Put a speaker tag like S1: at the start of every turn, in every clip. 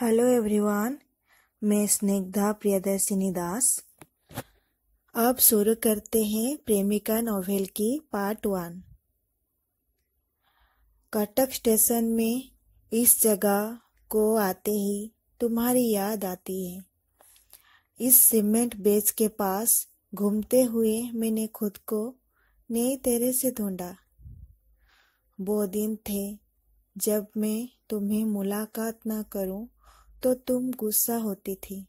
S1: hello everyone मैं स्नेग्धा प्रियदर्शिनी दास अब शुरू करते हैं प्रेमिका नोवेल की पार्ट वन कटक स्टेशन में इस जगह को आते ही तुम्हारी याद आती है इस सीमेंट बेच के पास घूमते हुए मैंने खुद को नए तेरे से ढूंढा वो दिन थे जब मैं तुम्हें मुलाकात ना करूं तो तुम गुस्सा होती थी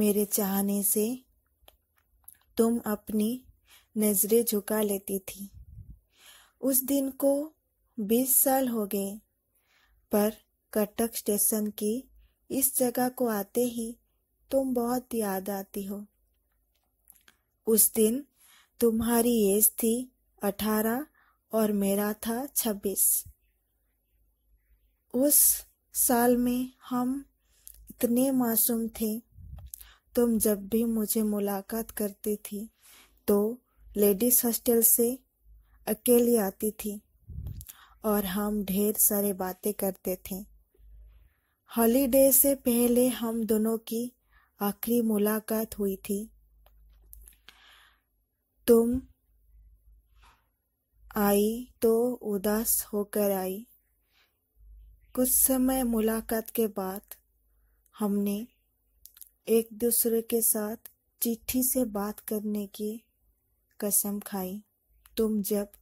S1: मेरे चाहने से तुम अपनी नज़रें झुका लेती थी उस दिन को बीस साल हो गए पर कटक स्टेशन की इस जगह को आते ही तुम बहुत याद आती हो उस दिन तुम्हारी एज थी अठारह और मेरा था छब्बीस उस साल में हम इतने मासूम थे तुम जब भी मुझे मुलाकात करती थी तो लेडीज़ हॉस्टल से अकेली आती थी और हम ढेर सारे बातें करते थे हॉलीडे से पहले हम दोनों की आखिरी मुलाकात हुई थी तुम आई तो उदास होकर आई कुछ समय मुलाकात के बाद हमने एक दूसरे के साथ चिट्ठी से बात करने की कसम खाई तुम जब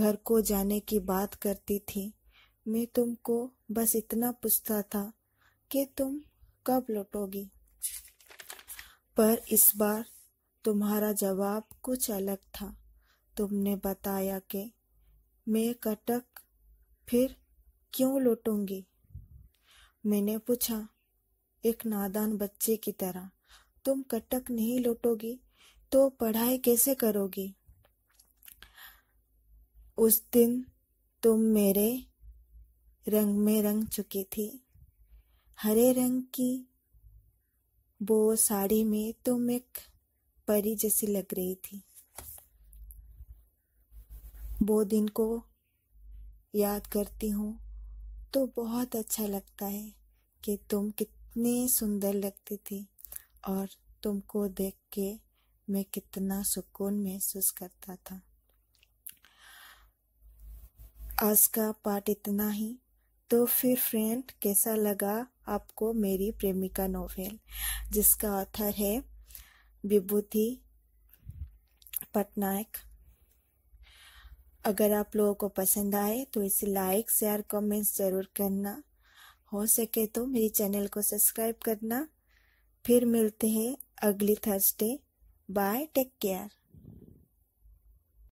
S1: घर को जाने की बात करती थी मैं तुमको बस इतना पूछता था कि तुम कब लौटोगी पर इस बार तुम्हारा जवाब कुछ अलग था तुमने बताया कि मैं कटक फिर क्यों लौटूंगी मैंने पूछा एक नादान बच्चे की तरह तुम कटक नहीं लौटोगी तो पढ़ाई कैसे करोगी उस दिन तुम मेरे रंग में रंग चुकी थी हरे रंग की वो साड़ी में तुम एक परी जैसी लग रही थी वो दिन को याद करती हूँ तो बहुत अच्छा लगता है कि तुम कितनी कितनी सुंदर लगती थी और तुमको देख के मैं कितना सुकून महसूस करता था आज का पार्ट इतना ही तो फिर फ्रेंड कैसा लगा आपको मेरी प्रेमिका नोवेल जिसका ऑथर है विभूति पटनायक अगर आप लोगों को पसंद आए तो इसे लाइक शेयर कमेंट्स ज़रूर करना हो सके तो मेरी चैनल को सब्सक्राइब करना फिर मिलते हैं अगली थर्सडे बाय टेक केयर